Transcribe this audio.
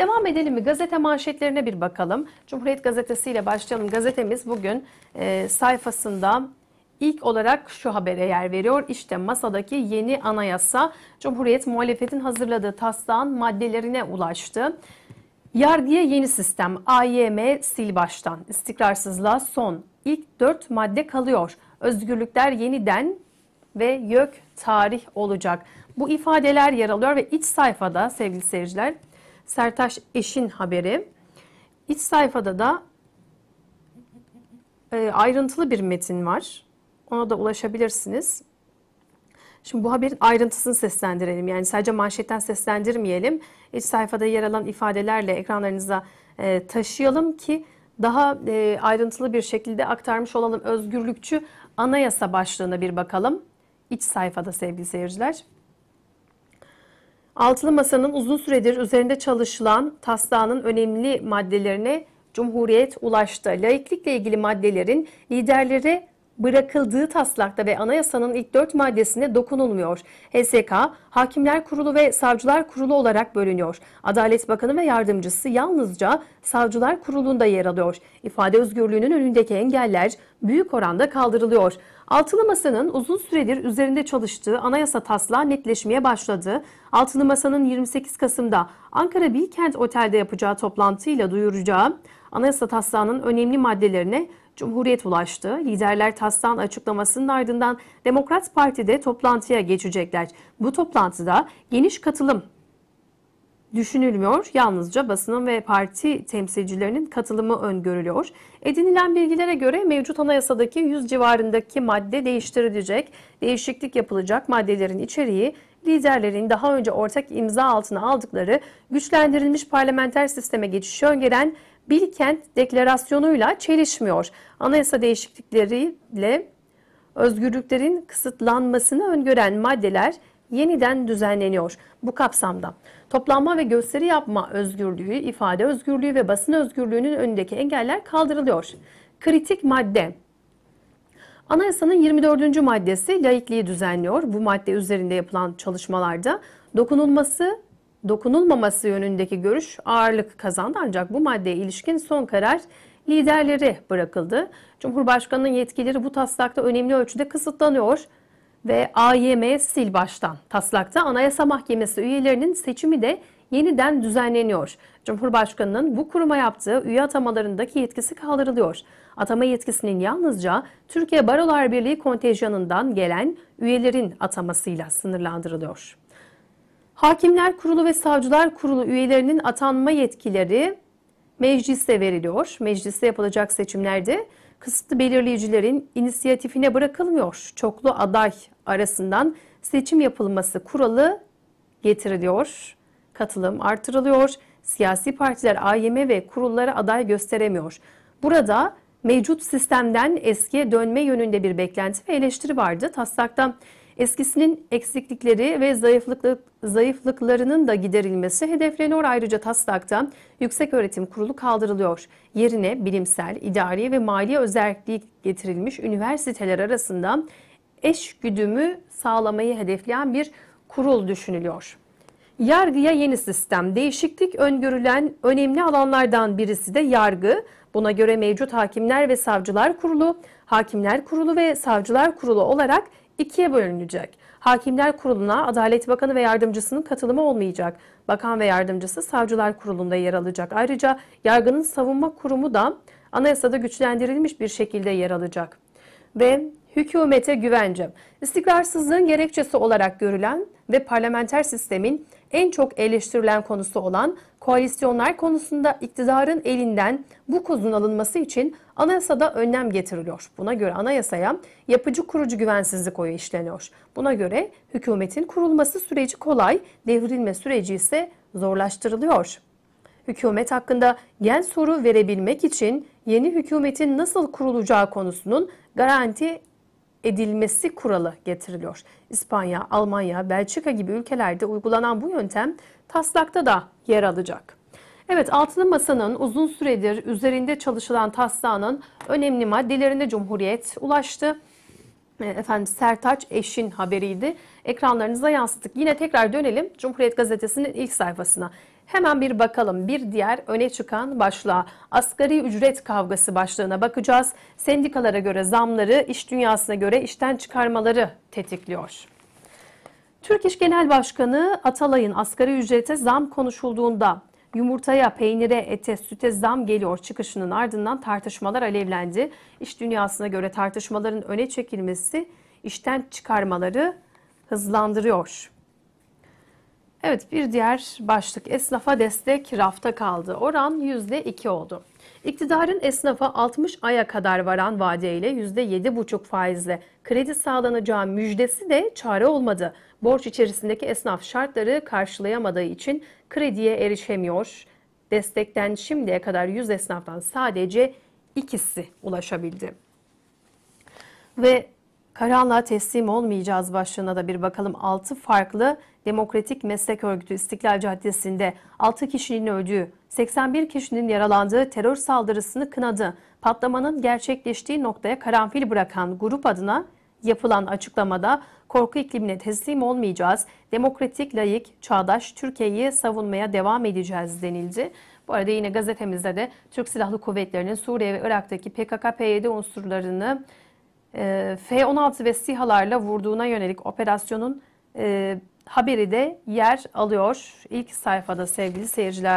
Devam edelim mi? Gazete manşetlerine bir bakalım. Cumhuriyet Gazetesi ile başlayalım. Gazetemiz bugün e, sayfasında ilk olarak şu habere yer veriyor. İşte masadaki yeni anayasa Cumhuriyet muhalefetin hazırladığı taslağın maddelerine ulaştı. Yargıya yeni sistem, AYM sil baştan, istikrarsızlığa son, ilk dört madde kalıyor. Özgürlükler yeniden ve YÖK tarih olacak. Bu ifadeler yer alıyor ve iç sayfada sevgili seyirciler Sertaş Eş'in haberi. İç sayfada da e, ayrıntılı bir metin var. Ona da ulaşabilirsiniz. Şimdi bu haberin ayrıntısını seslendirelim. Yani sadece manşetten seslendirmeyelim. İç sayfada yer alan ifadelerle ekranlarınıza e, taşıyalım ki daha e, ayrıntılı bir şekilde aktarmış olalım. Özgürlükçü anayasa başlığına bir bakalım. İç sayfada sevgili seyirciler. Altılı Masa'nın uzun süredir üzerinde çalışılan taslağının önemli maddelerine Cumhuriyet ulaştı. Laiklikle ilgili maddelerin liderlere bırakıldığı taslakta ve anayasanın ilk dört maddesine dokunulmuyor. HSK, Hakimler Kurulu ve Savcılar Kurulu olarak bölünüyor. Adalet Bakanı ve yardımcısı yalnızca Savcılar Kurulu'nda yer alıyor. İfade özgürlüğünün önündeki engeller büyük oranda kaldırılıyor. Altılı Masa'nın uzun süredir üzerinde çalıştığı anayasa taslağı netleşmeye başladı. Altılı Masa'nın 28 Kasım'da Ankara Bilkent Otel'de yapacağı toplantıyla duyuracağı anayasa taslağının önemli maddelerine Cumhuriyet ulaştı. Liderler taslağın açıklamasının ardından Demokrat Parti'de toplantıya geçecekler. Bu toplantıda geniş katılım düşünülmüyor. Yalnızca basının ve parti temsilcilerinin katılımı öngörülüyor. Edinilen bilgilere göre mevcut anayasadaki 100 civarındaki madde değiştirilecek. Değişiklik yapılacak maddelerin içeriği liderlerin daha önce ortak imza altına aldıkları güçlendirilmiş parlamenter sisteme geçişi öngören Bilkent deklarasyonuyla çelişmiyor. Anayasa değişiklikleriyle özgürlüklerin kısıtlanmasını öngören maddeler yeniden düzenleniyor bu kapsamda. Toplanma ve gösteri yapma özgürlüğü, ifade özgürlüğü ve basın özgürlüğünün önündeki engeller kaldırılıyor. Kritik madde Anayasanın 24. maddesi laikliği düzenliyor. Bu madde üzerinde yapılan çalışmalarda dokunulması, dokunulmaması yönündeki görüş ağırlık kazandı ancak bu maddeye ilişkin son karar liderleri bırakıldı. Cumhurbaşkanının yetkileri bu taslakta önemli ölçüde kısıtlanıyor ve AYM sil baştan. Taslakta Anayasa Mahkemesi üyelerinin seçimi de yeniden düzenleniyor. Cumhurbaşkanının bu kuruma yaptığı üye atamalarındaki yetkisi kaldırılıyor. Atama yetkisinin yalnızca Türkiye Barolar Birliği kontenjanından gelen üyelerin atamasıyla sınırlandırılıyor. Hakimler Kurulu ve Savcılar Kurulu üyelerinin atanma yetkileri meclise veriliyor. Mecliste yapılacak seçimlerde kısıtlı belirleyicilerin inisiyatifine bırakılmıyor. Çoklu aday arasından seçim yapılması kuralı getiriliyor. Katılım artırılıyor. Siyasi partiler AYM ve kurullara aday gösteremiyor. Burada mevcut sistemden eskiye dönme yönünde bir beklenti ve eleştiri vardı. taslaktan. Eskisinin eksiklikleri ve zayıflıklarının da giderilmesi hedefleniyor. Ayrıca taslaktan Yüksek Öğretim Kurulu kaldırılıyor. Yerine bilimsel, idari ve mali özellik getirilmiş üniversiteler arasında eş güdümü sağlamayı hedefleyen bir kurul düşünülüyor. Yargıya yeni sistem. Değişiklik öngörülen önemli alanlardan birisi de yargı. Buna göre mevcut Hakimler ve Savcılar Kurulu, Hakimler Kurulu ve Savcılar Kurulu olarak ikiye bölünecek. Hakimler Kurulu'na Adalet Bakanı ve yardımcısının katılımı olmayacak. Bakan ve yardımcısı Savcılar Kurulu'nda yer alacak. Ayrıca yargının savunma kurumu da anayasada güçlendirilmiş bir şekilde yer alacak. Ve hükümete güvence. İstikrarsızlığın gerekçesi olarak görülen ve parlamenter sistemin en çok eleştirilen konusu olan koalisyonlar konusunda iktidarın elinden bu kuzun alınması için anayasada önlem getiriliyor. Buna göre anayasaya yapıcı kurucu güvensizlik oyu işleniyor. Buna göre hükümetin kurulması süreci kolay, devrilme süreci ise zorlaştırılıyor. Hükümet hakkında gen soru verebilmek için yeni hükümetin nasıl kurulacağı konusunun garanti edilmesi kuralı getiriliyor. İspanya, Almanya, Belçika gibi ülkelerde uygulanan bu yöntem taslakta da yer alacak. Evet altılı masanın uzun süredir üzerinde çalışılan taslağının önemli maddelerine Cumhuriyet ulaştı. E, efendim Sertaç Eş'in haberiydi. Ekranlarınıza yansıttık. Yine tekrar dönelim Cumhuriyet Gazetesi'nin ilk sayfasına. Hemen bir bakalım bir diğer öne çıkan başlığa asgari ücret kavgası başlığına bakacağız. Sendikalara göre zamları iş dünyasına göre işten çıkarmaları tetikliyor. Türk İş Genel Başkanı Atalay'ın asgari ücrete zam konuşulduğunda yumurtaya, peynire, ete, süte zam geliyor çıkışının ardından tartışmalar alevlendi. İş dünyasına göre tartışmaların öne çekilmesi işten çıkarmaları hızlandırıyor. Evet bir diğer başlık esnafa destek rafta kaldı. Oran %2 oldu. İktidarın esnafa 60 aya kadar varan vadeyle %7,5 faizle kredi sağlanacağı müjdesi de çare olmadı. Borç içerisindeki esnaf şartları karşılayamadığı için krediye erişemiyor. Destekten şimdiye kadar 100 esnaftan sadece ikisi ulaşabildi. Ve karanlığa teslim olmayacağız başlığına da bir bakalım 6 farklı Demokratik Meslek Örgütü İstiklal Caddesi'nde 6 kişinin öldüğü, 81 kişinin yaralandığı terör saldırısını kınadı. Patlamanın gerçekleştiği noktaya karanfil bırakan grup adına yapılan açıklamada korku iklimine teslim olmayacağız, demokratik, layık, çağdaş Türkiye'yi savunmaya devam edeceğiz denildi. Bu arada yine gazetemizde de Türk Silahlı Kuvvetleri'nin Suriye ve Irak'taki PKK-PYD unsurlarını e, F-16 ve SİHA'larla vurduğuna yönelik operasyonun e, haberi de yer alıyor ilk sayfada sevgili seyirciler.